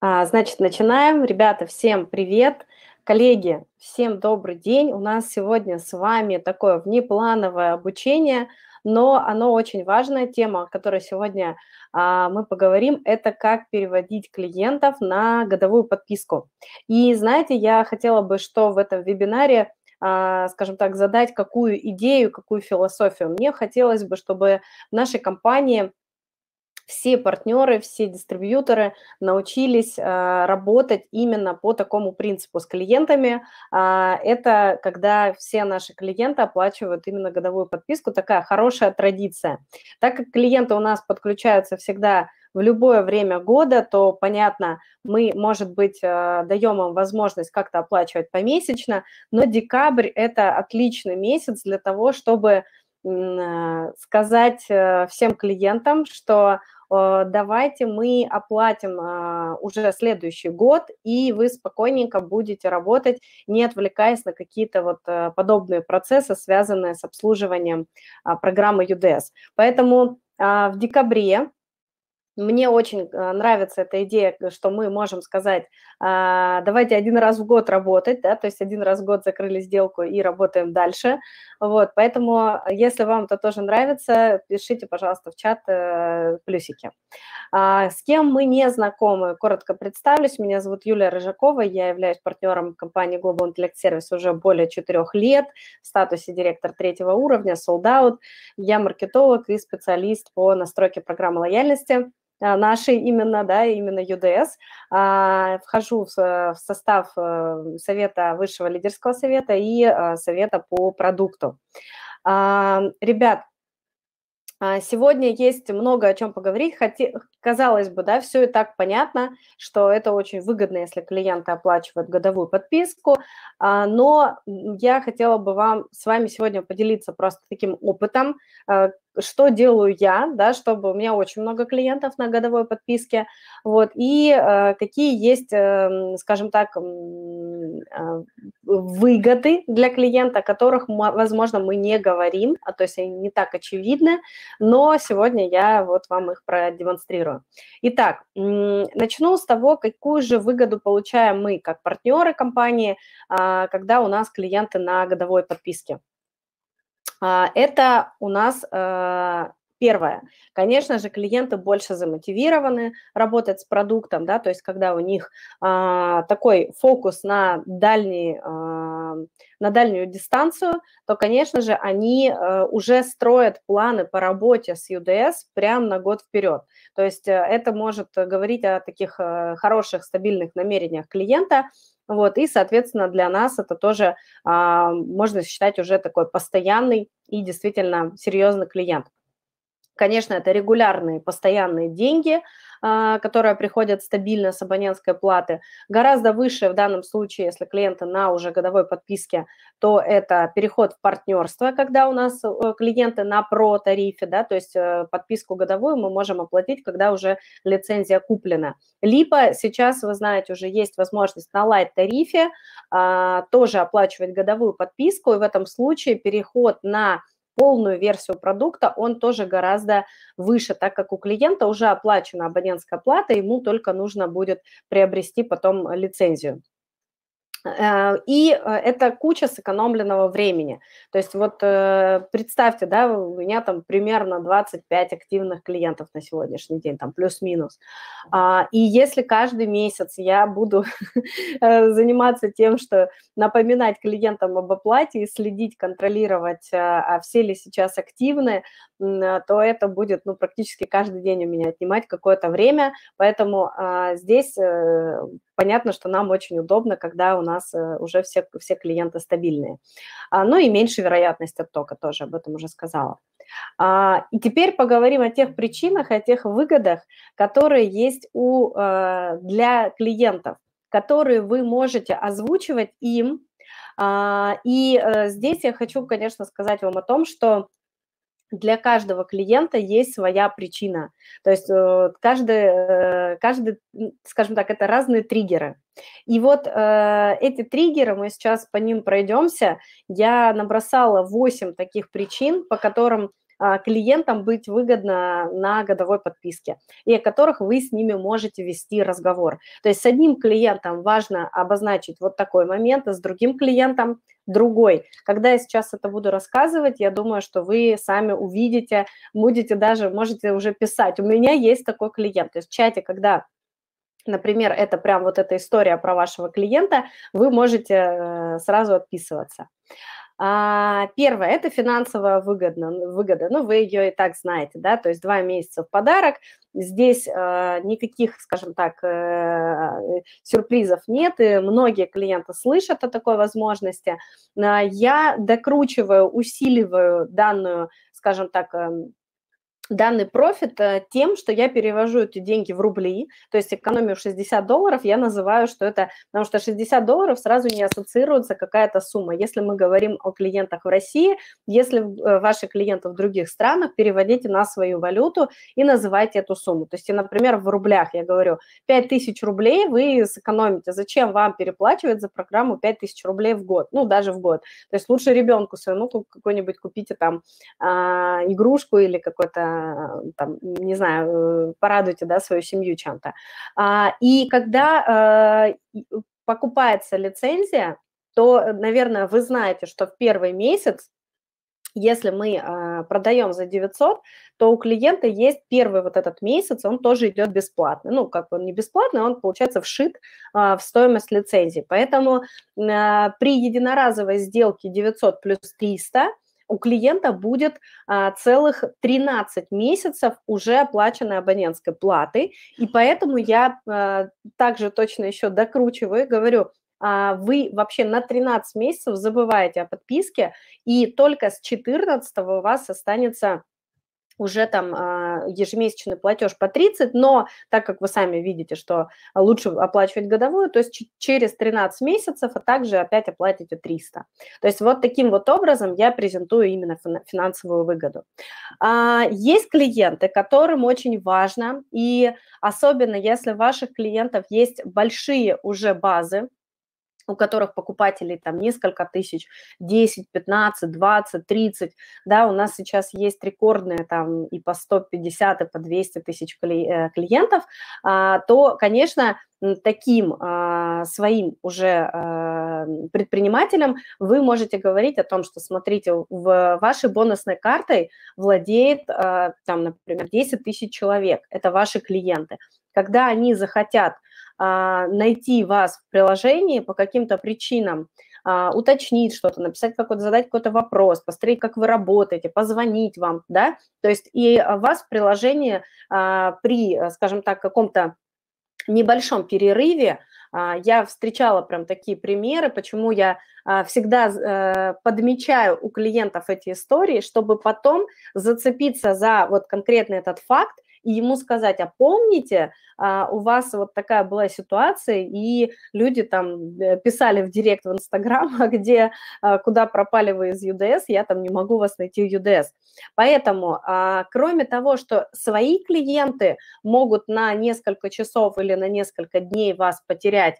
А, значит, начинаем. Ребята, всем привет. Коллеги, всем добрый день. У нас сегодня с вами такое внеплановое обучение, но оно очень важная тема, о которой сегодня а, мы поговорим. Это как переводить клиентов на годовую подписку. И знаете, я хотела бы, что в этом вебинаре а, скажем так, задать какую идею, какую философию. Мне хотелось бы, чтобы в нашей компании все партнеры, все дистрибьюторы научились э, работать именно по такому принципу с клиентами. А, это когда все наши клиенты оплачивают именно годовую подписку, такая хорошая традиция. Так как клиенты у нас подключаются всегда в любое время года, то, понятно, мы, может быть, э, даем им возможность как-то оплачивать помесячно, но декабрь – это отличный месяц для того, чтобы Э, сказать э, всем клиентам, что э, давайте мы оплатим уже следующий год, и вы спокойненько будете работать, не отвлекаясь на какие-то вот подобные процессы, связанные с обслуживанием а, программы UDS. Поэтому а, в декабре мне очень а, нравится эта идея, что мы можем сказать, а, давайте один раз в год работать, да, то есть один раз в год закрыли сделку и работаем дальше. Вот, поэтому, э, если вам это тоже нравится, пишите, пожалуйста, в чат э, плюсики. А, с кем мы не знакомы, коротко представлюсь. Меня зовут Юлия Рыжакова, я являюсь партнером компании Global Intellect Service уже более четырех лет, в статусе директор третьего уровня, sold out. Я маркетолог и специалист по настройке программы лояльности. А, нашей именно, да, именно ЮДС, а, вхожу в э, состав э, Совета Высшего лидерского совета и э, Совета по продукту. А, ребят, Сегодня есть много о чем поговорить. хотя Казалось бы, да, все и так понятно, что это очень выгодно, если клиенты оплачивают годовую подписку. Но я хотела бы вам с вами сегодня поделиться просто таким опытом, что делаю я, да, чтобы у меня очень много клиентов на годовой подписке, вот, и э, какие есть, э, скажем так, э, выгоды для клиента, о которых, возможно, мы не говорим, а то есть они не так очевидны, но сегодня я вот вам их продемонстрирую. Итак, э, начну с того, какую же выгоду получаем мы как партнеры компании, э, когда у нас клиенты на годовой подписке. А, это у нас а, Первое, конечно же, клиенты больше замотивированы работать с продуктом, да, то есть когда у них а, такой фокус на, дальний, на дальнюю дистанцию, то, конечно же, они уже строят планы по работе с UDS прямо на год вперед. То есть э, это может э, говорить о таких э, хороших, стабильных намерениях клиента вот, и, соответственно, для нас это тоже а, можно считать уже такой постоянный и действительно серьезный клиент. Конечно, это регулярные, постоянные деньги, а, которая приходит стабильно с абонентской платы. Гораздо выше в данном случае, если клиенты на уже годовой подписке, то это переход в партнерство, когда у нас э, клиенты на про-тарифе, да, то есть э, подписку годовую мы можем оплатить, когда уже лицензия куплена. Либо сейчас, вы знаете, уже есть возможность на лайт-тарифе а, тоже оплачивать годовую подписку, и в этом случае переход на полную версию продукта, он тоже гораздо выше, так как у клиента уже оплачена абонентская плата, ему только нужно будет приобрести потом лицензию. Э, и э, это куча сэкономленного времени. То есть вот э, представьте, да, у меня там примерно 25 активных клиентов на сегодняшний день, там плюс-минус. А, и если каждый месяц я буду заниматься тем, что напоминать клиентам об оплате и следить, контролировать, а все ли сейчас активны, то это будет ну, практически каждый день у меня отнимать какое-то время. Поэтому а, здесь понятно, что нам очень удобно, когда у нас э, уже все, все клиенты стабильные. А, ну и меньше вероятность оттока тоже, об этом уже сказала. А, и теперь поговорим о тех причинах, о тех выгодах, которые есть у, э, для клиентов, которые вы можете озвучивать им. А, и э, здесь я хочу, конечно, сказать вам о том, что для каждого клиента есть своя причина. То есть э, каждый, э, каждый, скажем так, это разные триггеры. И вот э, эти триггеры, мы сейчас по ним пройдемся. Я набросала 8 таких причин, по которым а, клиентам быть выгодно на годовой подписке, и о которых вы с ними можете вести разговор. То есть с одним клиентом важно обозначить вот такой момент, а с другим клиентом другой. Когда я сейчас это буду рассказывать, я думаю, что вы сами увидите, будете даже, можете уже писать. У меня есть такой клиент. То есть в чате, когда например, это прям вот эта история про вашего клиента, вы можете э, сразу отписываться. А, первое – это финансовая выгодно, выгода, ну, вы ее и так знаете, да, то есть два месяца в подарок, здесь а, никаких, скажем так, э, сюрпризов нет, и многие клиенты слышат о такой возможности. А, я докручиваю, усиливаю данную, скажем так, эм, данный профит э, тем, что я перевожу эти деньги в рубли, то есть экономию 60 долларов я называю, что это, потому что 60 долларов сразу не ассоциируется какая-то сумма. Если мы говорим о клиентах в России, если э, ваши клиенты в других странах, переводите на свою валюту и называйте эту сумму. То есть, например, в рублях я говорю, 5000 рублей вы сэкономите. Зачем вам переплачивать за программу 5000 рублей в год? Ну, даже в год. То есть лучше ребенку своему какой-нибудь купите там а, игрушку или какой-то Э, там, не знаю, э, порадуйте, да, свою семью чем-то. А, и когда э, покупается лицензия, то, наверное, вы знаете, что в первый месяц если мы э, продаем за 900, то у клиента есть первый вот этот месяц, он тоже идет бесплатно. Ну, как он не бесплатный, он, получается, вшит э, в стоимость лицензии. Поэтому э, при единоразовой сделке 900 плюс 300 – у клиента будет а, целых 13 месяцев уже оплаченной абонентской платы, и поэтому я а, также точно еще докручиваю и говорю, а, вы вообще на 13 месяцев забываете о подписке, и только с 14 у вас останется уже там а, ежемесячный платеж по 30, но так как вы сами видите, что лучше оплачивать годовую, то есть через 13 месяцев, а также опять оплатите 300. То есть вот таким вот образом я презентую именно финансовую выгоду. А, есть клиенты, которым очень важно, и особенно если у ваших клиентов есть большие уже базы, у которых покупателей там несколько тысяч, 10, 15, 20, 30, да, у нас сейчас есть рекордные там и по 150, и по 200 тысяч э, клиентов, а, то, конечно, таким э, своим уже э, предпринимателям вы можете говорить о том, что, смотрите, в вашей бонусной картой владеет, э, там, например, 10 тысяч человек, это ваши клиенты. Когда они захотят а, найти вас в приложении по каким-то причинам, а, уточнить что-то, написать какой-то, задать какой-то вопрос, посмотреть, как вы работаете, позвонить вам, да, то есть и а, вас в приложении при, скажем так, каком-то небольшом перерыве я встречала прям такие примеры, почему я всегда э, подмечаю у клиентов эти истории, чтобы потом зацепиться за вот конкретно этот факт и ему сказать, а помните, а, у вас вот такая была ситуация, и люди там э, писали в директ в Инстаграм, а где, а, куда пропали вы из ЮДС, я там не могу вас найти в ЮДС. Поэтому, кроме того, что свои клиенты могут на несколько часов или на несколько дней вас потерять,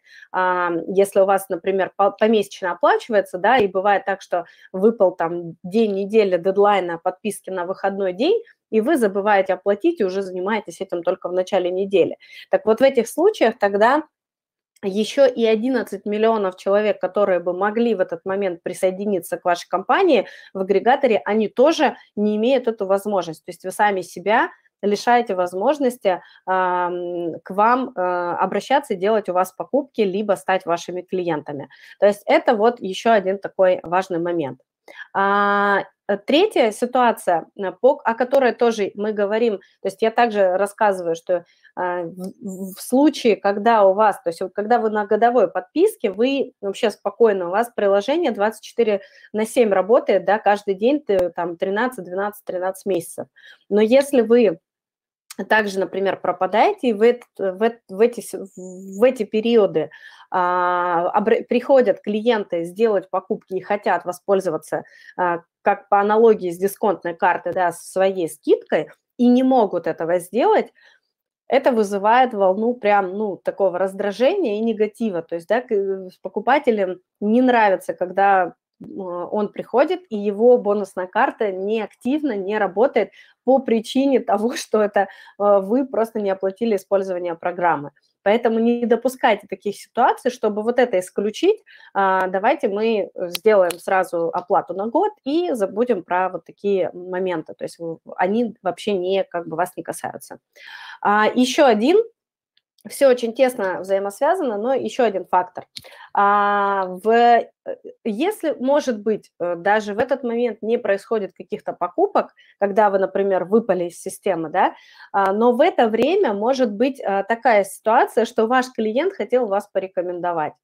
если у вас, например, помесячно оплачивается, да, и бывает так, что выпал там день недели дедлайна подписки на выходной день, и вы забываете оплатить и уже занимаетесь этим только в начале недели. Так вот в этих случаях тогда еще и 11 миллионов человек, которые бы могли в этот момент присоединиться к вашей компании в агрегаторе, они тоже не имеют эту возможность. То есть вы сами себя лишаете возможности э, к вам э, обращаться и делать у вас покупки, либо стать вашими клиентами. То есть это вот еще один такой важный момент. А, э, третья ситуация, э, по, о которой тоже мы говорим, то есть я также рассказываю, что а, в, в случае, когда у вас, то есть вот, когда вы на годовой подписке, вы вообще спокойно, у вас приложение 24 на 7 работает, да, каждый день ты там 13, 12, 13 месяцев. Но если вы также, например, пропадаете, и в, это, э, в, в, эти, в эти периоды а, обр- приходят клиенты сделать покупки и хотят воспользоваться, а, как по аналогии с дисконтной картой, да, своей скидкой, и не могут этого сделать, это вызывает волну прям, ну, такого раздражения и негатива. То есть, да, э, покупателям не нравится, когда а, он приходит, и его бонусная карта не активна, не работает по причине того, что это а, вы просто не оплатили использование программы. Поэтому не допускайте таких ситуаций, чтобы вот это исключить. А, давайте мы сделаем сразу оплату на год и забудем про вот такие моменты. То есть они вообще не как бы вас не касаются. Еще один все очень тесно взаимосвязано, но еще один фактор. А, в, э, если, может быть, э, даже в этот момент не происходит каких-то покупок, когда вы, например, выпали из системы, да, а, но в это время может быть а, такая ситуация, что ваш клиент хотел вас порекомендовать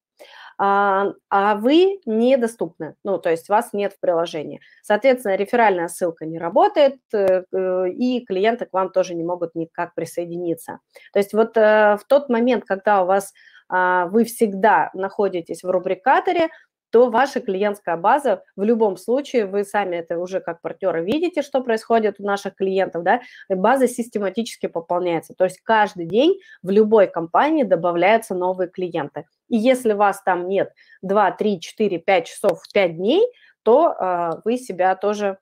а, а вы недоступны, ну, то есть вас нет в приложении. Соответственно, реферальная ссылка не работает, э, э, и клиенты к вам тоже не могут никак присоединиться. То есть вот э, в тот момент, когда у вас а, вы всегда находитесь в рубрикаторе, то ваша клиентская база в любом случае, вы сами это уже как партнеры видите, что происходит у наших клиентов, да, база систематически пополняется. То есть каждый день в любой компании добавляются новые клиенты. И если вас там нет 2, 3, 4, 5 часов в 5 дней, то э, вы себя тоже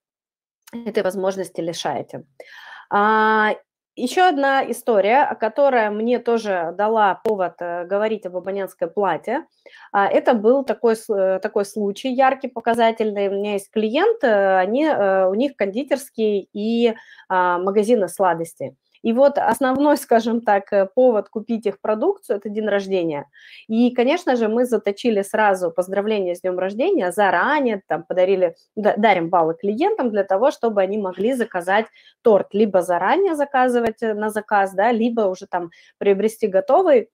этой возможности лишаете. А, еще одна история, которая мне тоже дала повод э, говорить об абонентской плате. А, это был такой, э, такой случай яркий, показательный. У меня есть клиент, э, они, у них кондитерский и а, магазины сладостей. И вот основной, скажем так, э, повод купить их продукцию – это день рождения. И, конечно же, мы заточили сразу поздравления с днем рождения заранее, там подарили, дарим баллы клиентам для того, чтобы они могли заказать торт, либо заранее заказывать э, на заказ, да, либо уже там приобрести готовый,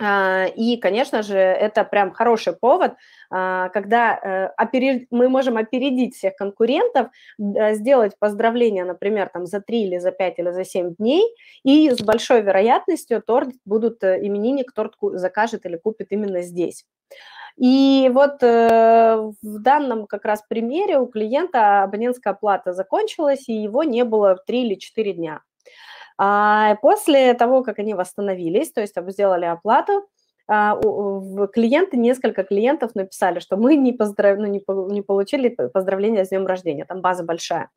а, и, конечно же, это прям хороший повод, а, когда э, мы можем опередить всех конкурентов, сделать поздравления, например, там за 3 или за 5 или за 7 дней, и с большой вероятностью торт будут э, именинник, торт закажет или купит именно здесь. И вот э, в данном как раз примере у клиента абонентская плата закончилась, и его не было 3 или 4 дня. А после того, как они восстановились, то есть сделали оплату, а, клиенты, несколько клиентов написали, что мы не, поздрав... ну, не, по... не получили поздравления с днем рождения, там база большая.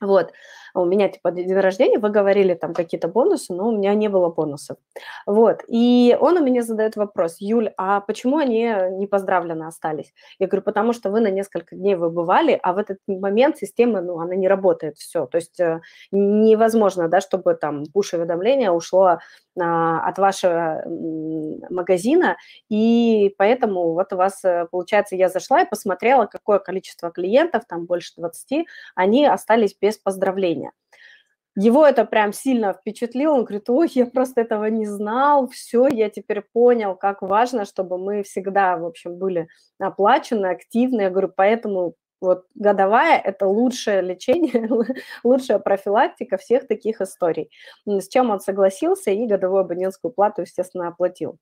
Вот, а у меня типа день рождения, вы говорили там какие-то бонусы, но у меня не было бонусов. Вот, и он у меня задает вопрос, Юль, а почему они э, не поздравлены остались? Я говорю, потому что вы на несколько дней выбывали, а в этот момент система, ну, она не работает, все. То есть э, невозможно, да, чтобы там пуш уведомления ушло а, от вашего магазина, и поэтому вот у вас, э, получается, я зашла и посмотрела, какое количество клиентов, там больше 20, они остались без без поздравления. Его это прям сильно впечатлило. Он говорит, ой, я просто этого не знал, все, я теперь понял, как важно, чтобы мы всегда, в общем, были оплачены, активны. Я говорю, поэтому вот годовая – это лучшее лечение, лучшая профилактика всех таких историй. С чем он согласился и годовую абонентскую плату, естественно, оплатил.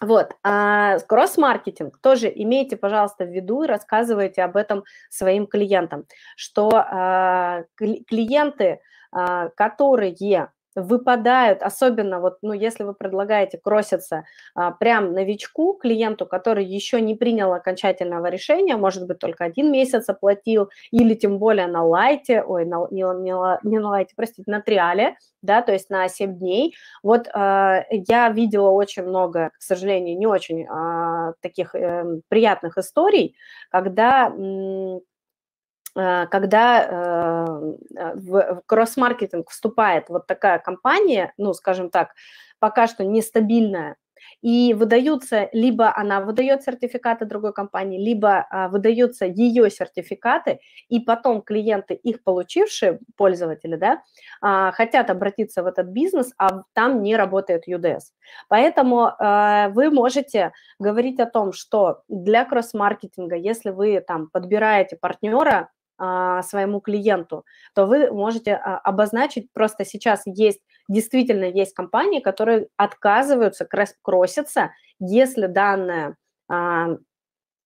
Вот, а кросс-маркетинг тоже имейте, пожалуйста, в виду и рассказывайте об этом своим клиентам, что а, клиенты, а, которые выпадают, особенно вот, ну, если вы предлагаете кроситься а, прям новичку, клиенту, который еще не принял окончательного решения, может быть, только один месяц оплатил, или тем более на лайте, ой, на, не, не, не на лайте, простите, на триале, да, то есть на 7 дней. Вот э, я видела очень много, к сожалению, не очень э, таких э, приятных историй, когда а, когда э, в кросс-маркетинг вступает вот такая компания, ну, скажем так, пока что нестабильная, и выдаются, либо она выдает сертификаты другой компании, либо а, выдаются ее сертификаты, и потом клиенты, их получившие, пользователи, да, а, хотят обратиться в этот бизнес, а там не работает UDS. Поэтому э, вы можете говорить о том, что для кросс-маркетинга, если вы там подбираете партнера, а, своему клиенту, то вы можете а, обозначить, просто сейчас есть, действительно есть компании, которые отказываются, кроситься, если данная а,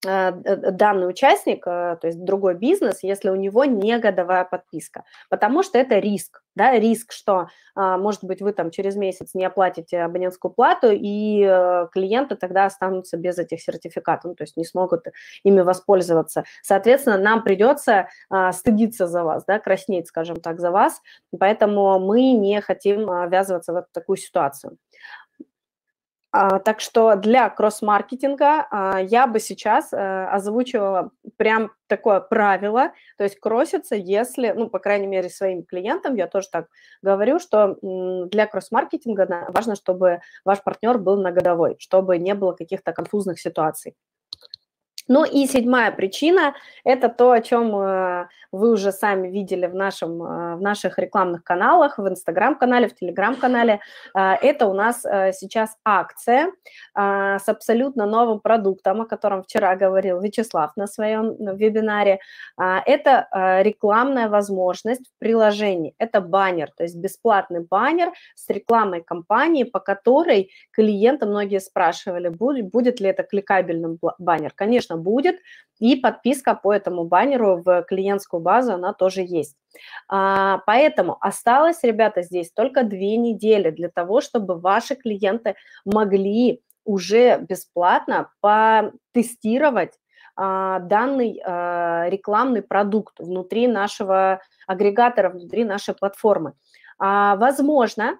а, э, э, данный участник, а, то есть другой бизнес, если у него не годовая подписка, потому что это риск, да, риск, что, а, может быть, вы там через месяц не оплатите абонентскую плату, и э, клиенты тогда останутся без этих сертификатов, ну, то есть не смогут ими воспользоваться. Соответственно, нам придется стыдиться за вас, да, краснеть, скажем так, за вас, поэтому мы не хотим ввязываться в такую ситуацию. А, так что для кросс-маркетинга а, я бы сейчас э, озвучивала прям такое правило, то есть кроссится, если, ну, по крайней мере, своим клиентам, я тоже так говорю, что для кросс-маркетинга важно, чтобы ваш партнер был на годовой, чтобы не было каких-то конфузных ситуаций. Ну и седьмая причина – это то, о чем э, вы уже сами видели в, нашем, э, в наших рекламных каналах, в Инстаграм-канале, в Телеграм-канале. Э, это у нас сейчас акция с абсолютно новым продуктом, о котором вчера говорил Вячеслав на своем вебинаре. Это рекламная возможность в приложении. Это баннер, то есть бесплатный баннер с рекламной кампанией, по которой клиенты, многие спрашивали, будет ли это кликабельным баннер. Конечно, будет. И подписка по этому баннеру в клиентскую базу, она тоже есть. А, поэтому осталось, ребята, здесь только две недели для того, чтобы ваши клиенты могли уже бесплатно потестировать а, данный а, рекламный продукт внутри нашего агрегатора, внутри нашей платформы. Возможно,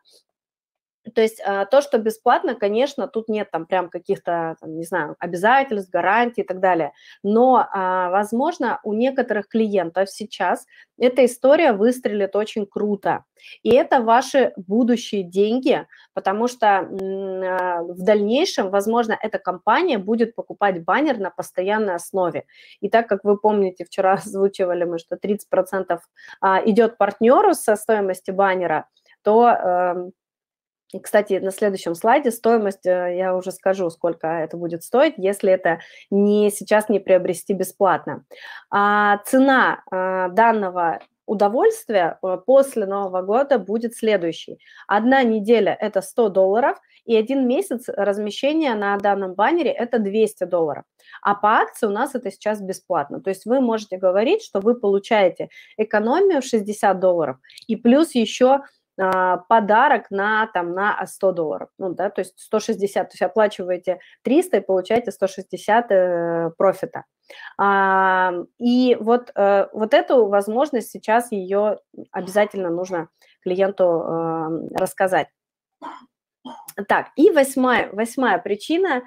то есть а, то, что бесплатно, конечно, тут нет там прям каких-то, не знаю, обязательств, гарантий и так далее. Но, а, возможно, у некоторых клиентов сейчас эта история выстрелит очень круто. И это ваши будущие деньги, потому что а, в дальнейшем, возможно, эта компания будет покупать баннер на постоянной основе. И так как вы помните, вчера озвучивали мы, что 30% идет партнеру со стоимости баннера, то эм, и, кстати, на следующем слайде стоимость, э, я уже скажу, сколько это будет стоить, если это не сейчас не приобрести бесплатно. А цена а, данного удовольствия э, после Нового года будет следующей: Одна неделя – это 100 долларов, и один месяц размещения на данном баннере – это 200 долларов. А по акции у нас это сейчас бесплатно. То есть вы можете говорить, что вы получаете экономию в 60 долларов, и плюс еще – а, подарок на, там, на 100 а, долларов. Ну, да, то есть 160, то есть оплачиваете 300 и получаете 160 э, профита. А, и вот, э, вот эту возможность сейчас ее обязательно нужно клиенту эм, рассказать. Так, и восьмая, восьмая причина.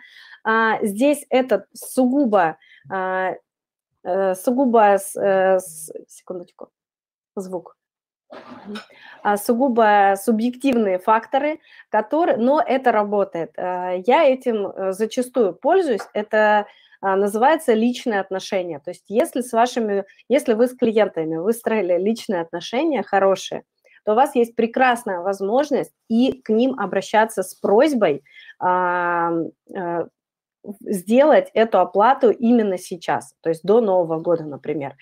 здесь это сугубо, э, сугубо, э, секундочку, звук. А, сугубо субъективные факторы, которые, но это работает. А, я этим э, зачастую пользуюсь. Это а, называется личные отношения. То есть если с вашими, если вы с клиентами выстроили личные отношения хорошие, то у вас есть прекрасная возможность и к ним обращаться с просьбой э, сделать эту оплату именно сейчас, то есть до Нового года, например.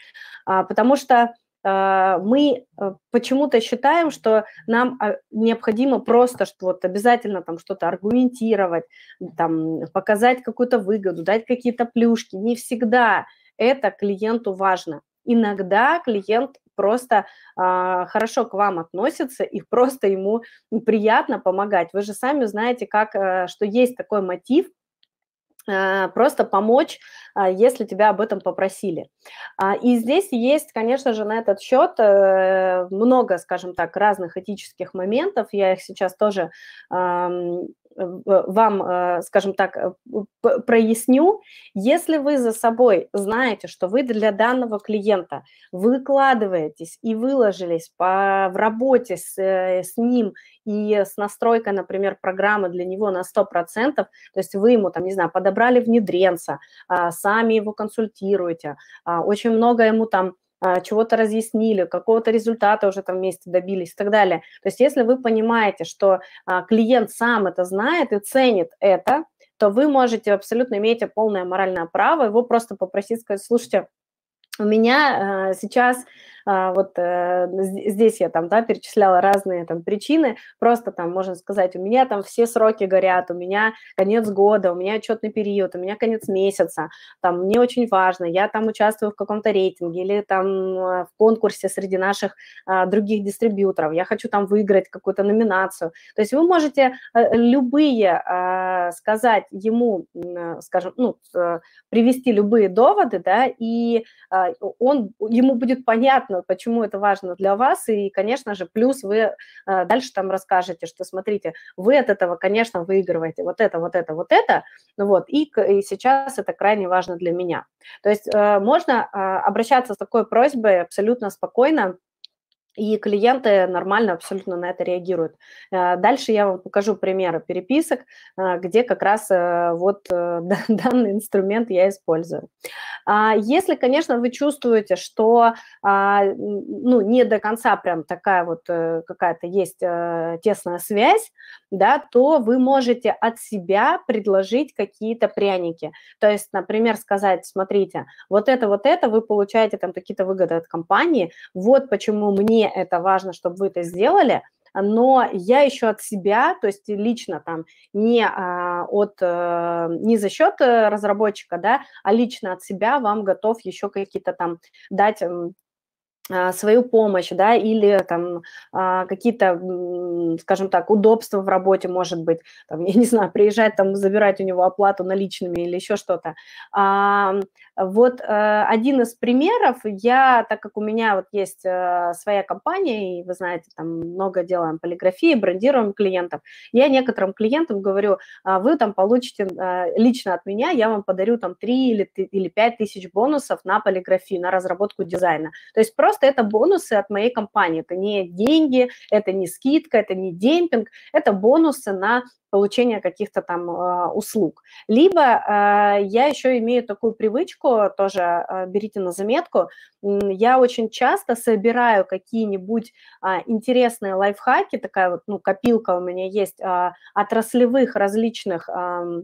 Потому что а, мы а, почему-то считаем, что нам а, необходимо просто что вот обязательно там что-то аргументировать, там, показать какую-то выгоду, дать какие-то плюшки. Не всегда это клиенту важно. Иногда клиент просто э, хорошо к вам относится и просто ему приятно помогать. Вы же сами знаете, как, э, что есть такой мотив – а, просто помочь, а, если тебя об этом попросили. А, и здесь есть, конечно же, на этот счет э, много, скажем так, разных этических моментов. Я их сейчас тоже вам, э, скажем так, э, проясню, если вы за собой знаете, что вы для данного клиента выкладываетесь и выложились по, в работе с, э, с ним и с настройкой, например, программы для него на 100%, то есть вы ему, там, не знаю, подобрали внедренца, а, сами его консультируете, а, очень много ему там а, чего-то разъяснили, какого-то результата уже там вместе добились и так далее. То есть если вы понимаете, что а, клиент сам это знает и ценит это, то вы можете абсолютно иметь полное моральное право его просто попросить сказать, слушайте, у меня а, сейчас а, вот э, здесь я там, да, перечисляла разные там причины, просто там можно сказать, у меня там все сроки горят, у меня конец года, у меня отчетный период, у меня конец месяца, там мне очень важно, я там участвую в каком-то рейтинге или там а, в конкурсе среди наших а, других дистрибьюторов, я хочу там выиграть какую-то номинацию. То есть вы можете э, любые сказать ему, э, скажем, ну, привести любые доводы, да, и он, ему будет понятно, понятно, почему это важно для вас, и, конечно же, плюс вы э, дальше там расскажете, что, смотрите, вы от этого, конечно, выигрываете вот это, вот это, вот это, ну вот, и, и сейчас это крайне важно для меня. То есть э, можно э, обращаться с такой просьбой абсолютно спокойно, и клиенты нормально абсолютно на это реагируют. Э, дальше я вам покажу примеры переписок, э, где как раз э, вот данный инструмент я использую. А, если, конечно, вы чувствуете, что а, ну, не до конца прям такая вот какая-то есть тесная связь, да, то вы можете от себя предложить какие-то пряники. То есть, например, сказать, смотрите, вот это, вот это вы получаете там какие-то выгоды от компании, вот почему мне мне это важно, чтобы вы это сделали, но я еще от себя, то есть лично там не а, от э, не за счет э, разработчика, да, а лично от себя вам готов еще какие-то там дать а, свою помощь, да, или там а, какие-то, скажем так, удобства в работе, может быть, там, я не знаю, приезжать там, забирать у него оплату наличными или еще что-то. Вот э, один из примеров, я, так как у меня вот есть э, своя компания, и вы знаете, там много делаем полиграфии, брендируем клиентов, я некоторым клиентам говорю, «А вы там получите э, лично от меня, я вам подарю там 3 или, или 5 тысяч бонусов на полиграфии, на разработку дизайна. То есть просто просто это бонусы от моей компании. Это не деньги, это не скидка, это не демпинг, это бонусы на получение каких-то там э, услуг. Либо э, я еще имею такую привычку, тоже э, берите на заметку, я очень часто собираю какие-нибудь э, интересные лайфхаки, такая вот ну, копилка у меня есть э, отраслевых различных эм,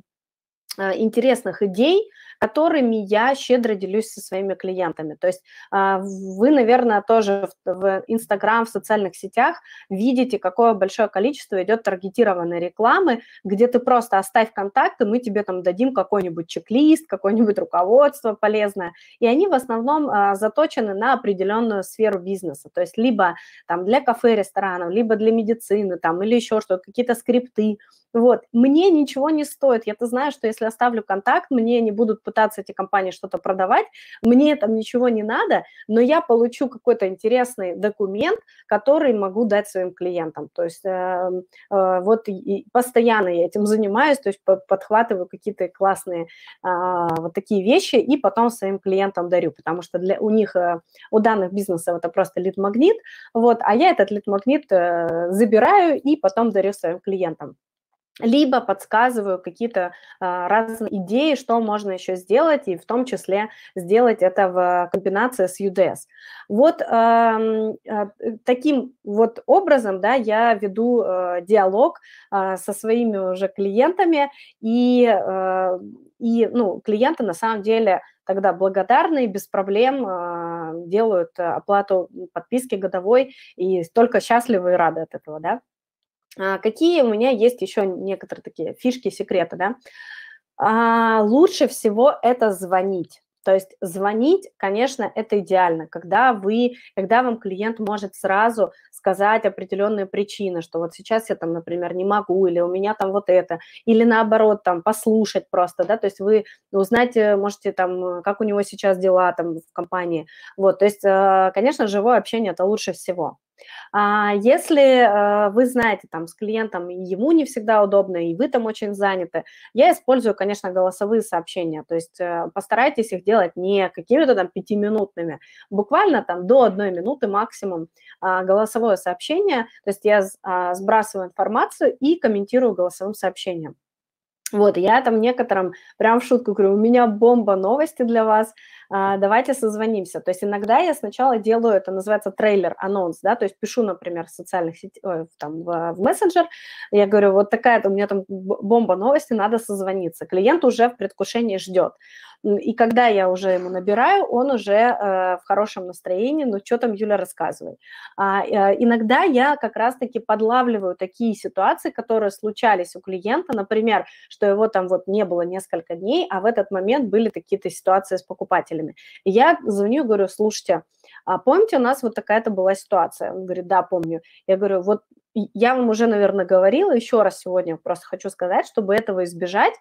э, интересных идей, которыми я щедро делюсь со своими клиентами. То есть а, вы, наверное, тоже в Инстаграм, в социальных сетях видите, какое большое количество идет таргетированной рекламы, где ты просто оставь контакты, мы тебе там дадим какой-нибудь чек-лист, какое-нибудь руководство полезное. И они в основном а, заточены на определенную сферу бизнеса. То есть либо там для кафе, ресторанов, либо для медицины, там, или еще что-то, какие-то скрипты. Вот. Мне ничего не стоит. Я-то знаю, что если оставлю контакт, мне не будут пытаться эти компании что-то продавать, мне там ничего не надо, но я получу какой-то интересный документ, который могу дать своим клиентам. То есть эм, э, вот постоянно я этим занимаюсь, то есть подхватываю какие-то классные а, вот такие вещи и потом своим клиентам дарю, потому что для у них, э, у данных бизнесов это просто лид-магнит, вот, а я этот лид-магнит э, забираю и потом дарю своим клиентам либо подсказываю какие-то а, разные идеи, что можно еще сделать, и в том числе сделать это в комбинации с UDS. Вот а, таким вот образом да, я веду а, диалог а, со своими уже клиентами, и, а, и ну, клиенты на самом деле тогда благодарны и без проблем а, делают оплату подписки годовой, и только счастливы и рады от этого, да. А, какие у меня есть еще некоторые такие фишки, секреты, да? А, лучше всего это звонить. То есть звонить, конечно, это идеально, когда вы, когда вам клиент может сразу сказать определенные причины, что вот сейчас я там, например, не могу, или у меня там вот это, или наоборот, там, послушать просто, да, то есть вы узнаете, э, можете там, как у него сейчас дела там в компании, вот, то есть, э, конечно, живое общение – это лучше всего. А если а, вы знаете, там, с клиентом ему не всегда удобно, и вы там очень заняты, я использую, конечно, голосовые сообщения, то есть э, постарайтесь их делать не какими-то там пятиминутными, буквально там до одной минуты максимум а, голосовое сообщение, то есть я сбрасываю информацию и комментирую голосовым сообщением. Вот, я там некоторым прям в шутку говорю, у меня бомба новости для вас. А, давайте созвонимся. То есть иногда я сначала делаю, это называется трейлер, анонс, да, то есть пишу, например, в социальных сетях, там, в, в мессенджер, я говорю, вот такая-то у меня там бомба новости, надо созвониться. Клиент уже в предвкушении ждет. И когда я уже ему набираю, он уже э, в хорошем настроении, ну что там, Юля, рассказывай. А, э, иногда я как раз-таки подлавливаю такие ситуации, которые случались у клиента, например, что его там вот не было несколько дней, а в этот момент были какие-то ситуации с покупателем слушателями. я звоню и говорю, слушайте, а помните, у нас вот такая-то была ситуация? Он говорит, да, помню. Я говорю, вот я вам уже, наверное, говорила, еще раз сегодня просто хочу сказать, чтобы этого избежать,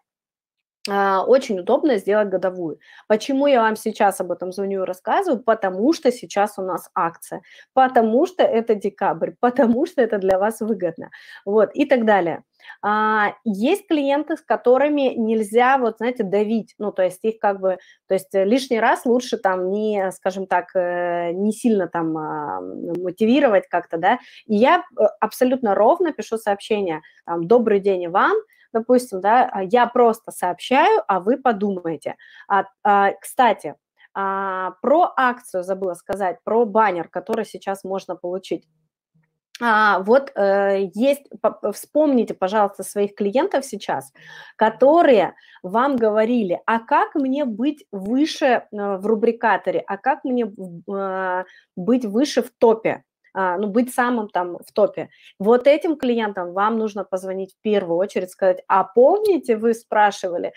а, очень удобно сделать годовую. Почему я вам сейчас об этом звоню и рассказываю? Потому что сейчас у нас акция, потому что это декабрь, потому что это для вас выгодно, вот, и так далее. А, есть клиенты, с которыми нельзя, вот, знаете, давить, ну, то есть их как бы, то есть э, лишний раз лучше там не, скажем так, э, не сильно там а, мотивировать как-то, да, и я э, абсолютно ровно пишу сообщение, там, добрый день, вам, допустим, да, а, я просто сообщаю, а вы подумаете. А, а, кстати, а, про акцию забыла сказать, про баннер, который сейчас можно получить а, вот э, есть, по, вспомните, пожалуйста, своих клиентов сейчас, которые вам говорили, а как мне быть выше э, в рубрикаторе, а как мне э, быть выше в топе, э, ну, быть самым там в топе. Вот этим клиентам вам нужно позвонить в первую очередь, сказать, а помните, вы спрашивали,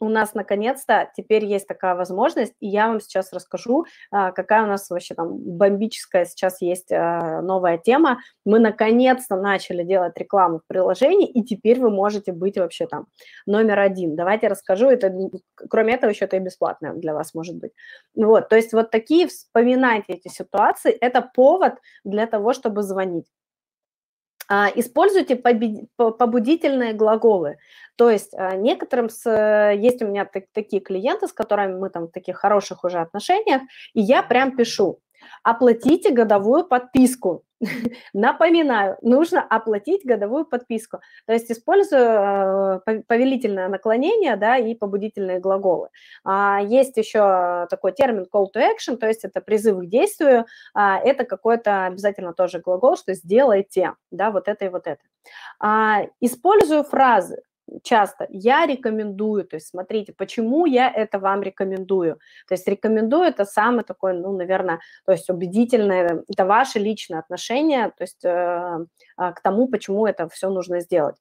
у нас наконец-то теперь есть такая возможность, и я вам сейчас расскажу, а, какая у нас вообще там бомбическая сейчас есть а, новая тема. Мы наконец-то начали делать рекламу в приложении, и теперь вы можете быть вообще там номер один. Давайте расскажу, это, кроме этого еще это и бесплатное для вас может быть. Вот, то есть вот такие, вспоминайте эти ситуации, это повод для того, чтобы звонить. А, используйте побудительные глаголы. То есть а, некоторым с... Э, есть у меня такие клиенты, с которыми мы там в таких хороших уже отношениях, и я прям пишу, Оплатите годовую подписку. Напоминаю, нужно оплатить годовую подписку. То есть использую э, повелительное наклонение да, и побудительные глаголы. А, есть еще такой термин call to action, то есть это призыв к действию. А, это какой-то обязательно тоже глагол, что сделайте, да, вот это и вот это. А, использую фразы часто. Я рекомендую, то есть смотрите, почему я это вам рекомендую. То есть рекомендую это самое такое, ну, наверное, то есть убедительное, это ваше личное отношение, то есть э, а, к тому, почему это все нужно сделать.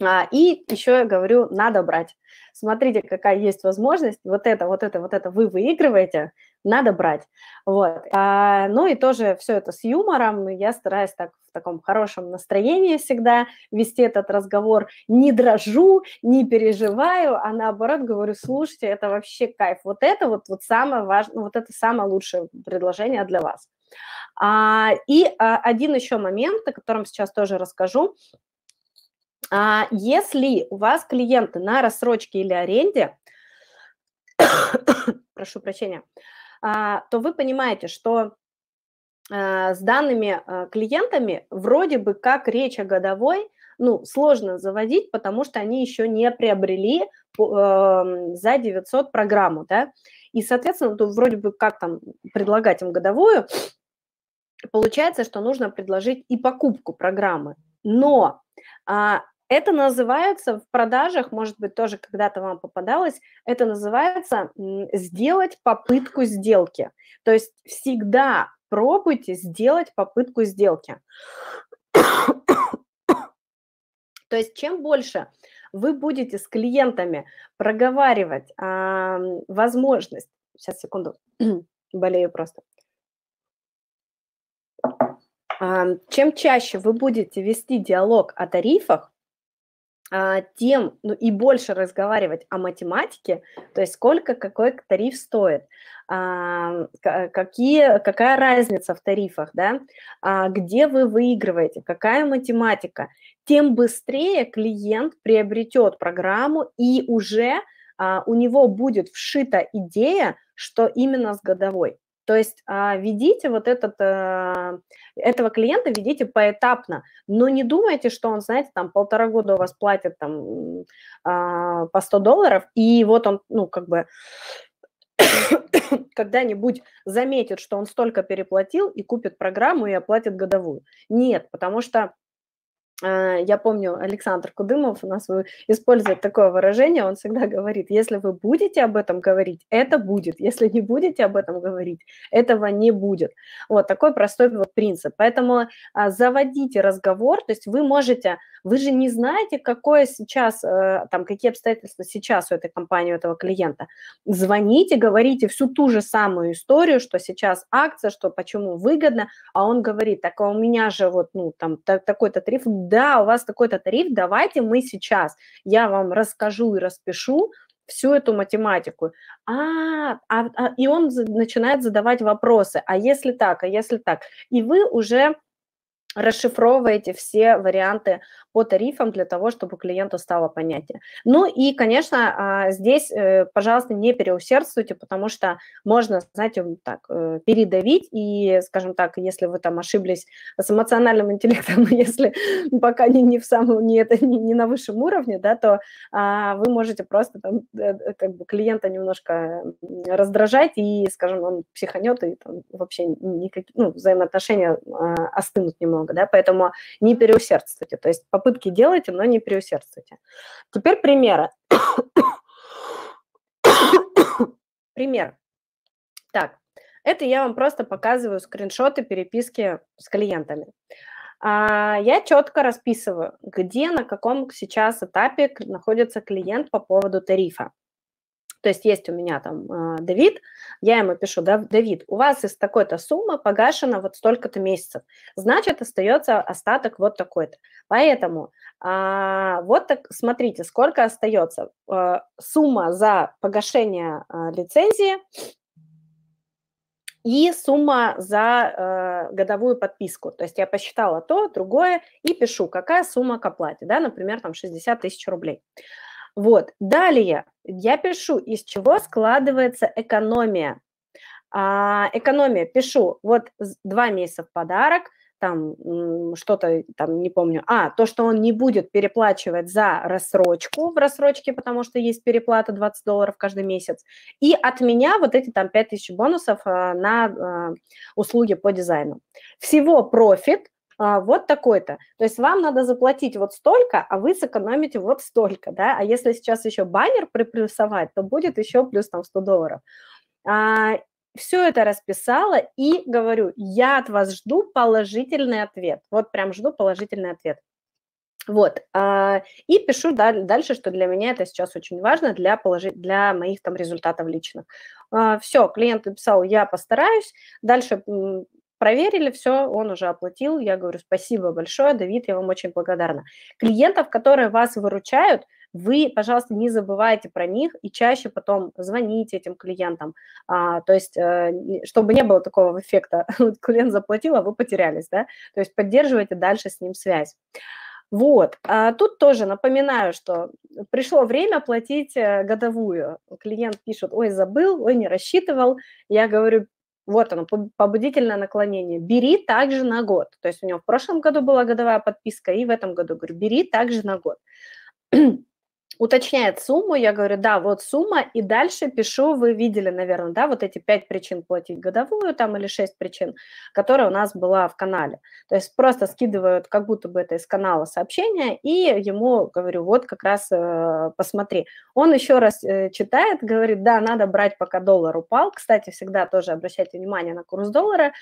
А, и еще я говорю, надо брать. Смотрите, какая есть возможность. Вот это, вот это, вот это вы выигрываете, надо брать. Вот. А, ну и тоже все это с юмором. Я стараюсь так в таком хорошем настроении всегда вести этот разговор. Не дрожу, не переживаю, а наоборот говорю, слушайте, это вообще кайф. Вот это вот, вот самое важное, ну, вот это самое лучшее предложение для вас. А, и а, один еще момент, о котором сейчас тоже расскажу. А, если у вас клиенты на рассрочке или аренде, прошу прощения, а, то вы понимаете, что а, с данными а, клиентами вроде бы как речь о годовой, ну, сложно заводить, потому что они еще не приобрели эм, за 900 программу, да, и, соответственно, тут вроде бы как там предлагать им годовую, получается, что нужно предложить и покупку программы, но а, это называется в продажах, может быть, тоже когда-то вам попадалось, это называется сделать попытку сделки. То есть всегда пробуйте сделать попытку сделки. То есть чем больше вы будете с клиентами проговаривать а, возможность, сейчас секунду, болею просто, чем чаще вы будете вести диалог о тарифах, а, тем ну, и больше разговаривать о математике, то есть сколько какой тариф стоит, какие, какая разница в тарифах, да, а, где вы выигрываете, какая математика, тем быстрее клиент приобретет программу и уже а, у него будет вшита идея, что именно с годовой. То есть а, ведите вот этот, а, этого клиента, ведите поэтапно, но не думайте, что он, знаете, там полтора года у вас платит там а, по 100 долларов, и вот он, ну, как бы когда-нибудь заметит, что он столько переплатил и купит программу и оплатит годовую. Нет, потому что а, я помню, Александр Кудымов у нас использует такое выражение, он всегда говорит, если вы будете об этом говорить, это будет, если не будете об этом говорить, этого не будет. Вот такой простой вот принцип. Поэтому а, заводите разговор, то есть вы можете, вы же не знаете, какое сейчас, э, там, какие обстоятельства сейчас у этой компании, у этого клиента. Звоните, говорите всю ту же самую историю, что сейчас акция, что почему выгодно, а он говорит, так а у меня же вот, ну, там, такой-то тариф, да, у вас такой-то тариф, давайте мы сейчас, я вам расскажу и распишу всю эту математику. А, а, а, и он начинает задавать вопросы, а если так, а если так. И вы уже расшифровываете все варианты по тарифам для того, чтобы клиенту стало понятнее. Ну и, конечно, а, здесь, э, пожалуйста, не переусердствуйте, потому что можно, знаете, так, э, передавить, и, скажем так, если вы там ошиблись с эмоциональным интеллектом, если пока не, не в самом, не, это, не, не на высшем уровне, да, то а, вы можете просто там, э, как бы клиента немножко раздражать, и, скажем, он психанет, и там вообще никакие, ну, взаимоотношения а, остынут немного много, да, поэтому не переусердствуйте. То есть попытки делайте, но не переусердствуйте. Теперь примеры. Пример. Так, это я вам просто показываю скриншоты переписки с клиентами. А, я четко расписываю, где, на каком сейчас этапе находится клиент по поводу тарифа. То есть есть у меня там а, Давид, я ему пишу, да, Давид, у вас из такой-то суммы погашено вот столько-то месяцев, значит, остается остаток вот такой-то. Поэтому а, вот так, смотрите, сколько остается. А, сумма за погашение лицензии и сумма за э, годовую подписку. То есть я посчитала то, другое и пишу, какая сумма к оплате, да, например, там 60 тысяч рублей. Вот. Далее я пишу, из чего складывается экономия. А, экономия пишу, вот два месяца в подарок, там что-то, там не помню, а, то, что он не будет переплачивать за рассрочку в рассрочке, потому что есть переплата 20 долларов каждый месяц, и от меня вот эти там 5000 бонусов а, на а, услуги по дизайну. Всего профит а, вот такой-то. То есть вам надо заплатить вот столько, а вы сэкономите вот столько, да, а если сейчас еще баннер приплюсовать, то будет еще плюс там 100 долларов. А, все это расписала и говорю, я от вас жду положительный ответ. Вот прям жду положительный ответ. Вот. А, и пишу дальше, что для меня это сейчас очень важно для, положи... для моих там результатов личных. А, все, клиент написал, я постараюсь. Дальше Проверили все, он уже оплатил. Я говорю, спасибо большое, Давид, я вам очень благодарна. Клиентов, которые вас выручают, вы, пожалуйста, не забывайте про них и чаще потом звоните этим клиентам. А, то есть, э, чтобы не было такого эффекта, клиент заплатил, а вы потерялись, да? То есть поддерживайте дальше с ним связь. Вот. А тут тоже напоминаю, что пришло время платить э, годовую. Клиент пишет, ой, забыл, ой, не рассчитывал. Я говорю, вот оно, побудительное наклонение. Бери также на год. То есть у него в прошлом году была годовая подписка, и в этом году, говорю, бери также на год уточняет сумму, я говорю, да, вот сумма, и дальше пишу, вы видели, наверное, да, вот эти пять причин платить годовую там или шесть причин, которая у нас была в канале. То есть просто скидывают как будто бы это из канала сообщение и ему говорю, вот как раз э, посмотри. Он еще раз э, читает, говорит, да, надо брать, пока доллар упал. Кстати, всегда тоже обращайте внимание на курс доллара,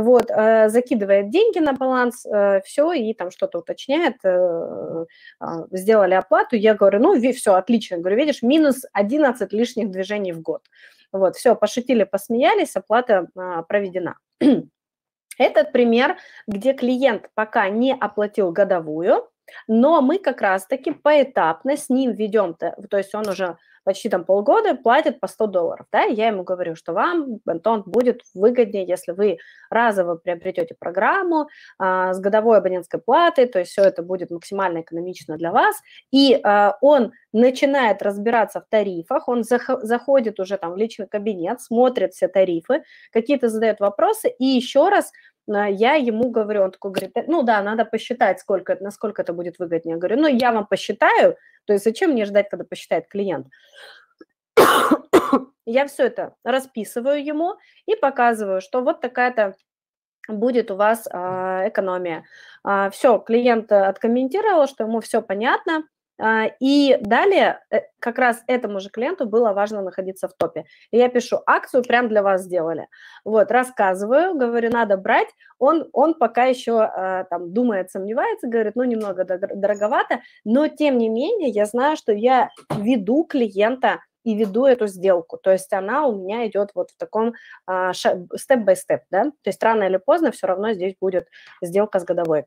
вот, э, закидывает деньги на баланс, э, все, и там что-то уточняет, э, а, сделали оплату, я говорю, ну, все, отлично, говорю, видишь, минус 11 лишних движений в год. Вот, все, пошутили, посмеялись, оплата а, проведена. Этот пример, где клиент пока не оплатил годовую, но мы как раз-таки поэтапно с ним ведем, то, то есть он уже почти там полгода платит по 100 долларов, да, я ему говорю, что вам, Антон, будет выгоднее, если вы разово приобретете программу а, с годовой абонентской платой, то есть все это будет максимально экономично для вас, и а, он начинает разбираться в тарифах, он заходит уже там в личный кабинет, смотрит все тарифы, какие-то задает вопросы, и еще раз а, я ему говорю, он такой говорит, «Э, ну да, надо посчитать, сколько, насколько это будет выгоднее. Я говорю, ну я вам посчитаю, то есть зачем мне ждать, когда посчитает клиент? я все это расписываю ему и показываю, что вот такая-то будет у вас а, экономия. А, все, клиент э, откомментировал, что ему все понятно, а, и далее э, как раз этому же клиенту было важно находиться в топе. я пишу, акцию прям для вас сделали. Вот, рассказываю, говорю, надо брать. Он, он пока еще а, там думает, сомневается, говорит, ну, немного дороговато, но тем не менее я знаю, что я веду клиента и веду эту сделку. То есть она у меня идет вот в таком а, степ-бай-степ, да? То есть рано или поздно все равно здесь будет сделка с годовой.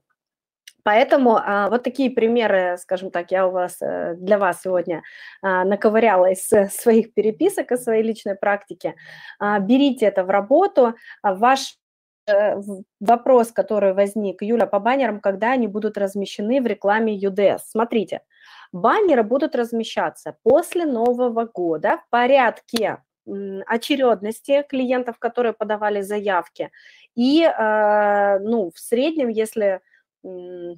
Поэтому а, вот такие примеры, скажем так, я у вас э, для вас сегодня а, наковыряла из своих переписок, из своей личной практики. А, берите это в работу. А, ваш э, вопрос, который возник, Юля, по баннерам, когда они будут размещены в рекламе UDS? Смотрите, баннеры будут размещаться после Нового года в порядке очередности клиентов, которые подавали заявки. И, э, ну, в среднем, если Э,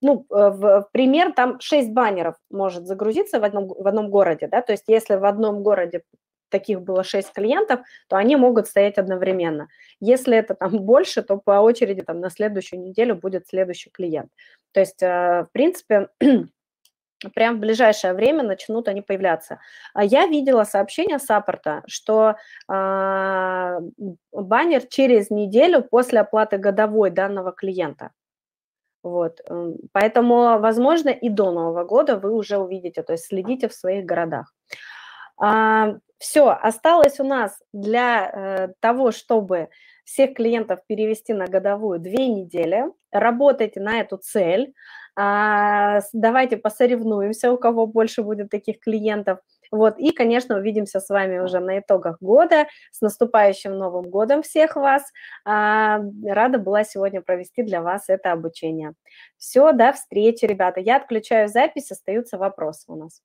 ну, э, в пример, там 6 баннеров может загрузиться в одном, в одном городе, да, то есть если в одном городе таких было 6 клиентов, то они могут стоять одновременно. Если это там больше, то по очереди там на следующую неделю будет следующий клиент. То есть, э, в принципе, прям в ближайшее время начнут они появляться. А Я видела сообщение саппорта, что э, баннер через неделю после оплаты годовой данного клиента. Вот. Эм, поэтому, возможно, и до Нового года вы уже увидите, то есть следите в своих городах. А, все, осталось у нас для э, того, чтобы всех клиентов перевести на годовую две недели, работайте на эту цель, а, давайте посоревнуемся, у кого больше будет таких клиентов. Вот, и, конечно, увидимся с вами уже на итогах года. С наступающим Новым годом всех вас. А, рада была сегодня провести для вас это обучение. Все, до встречи, ребята. Я отключаю запись, остаются вопросы у нас.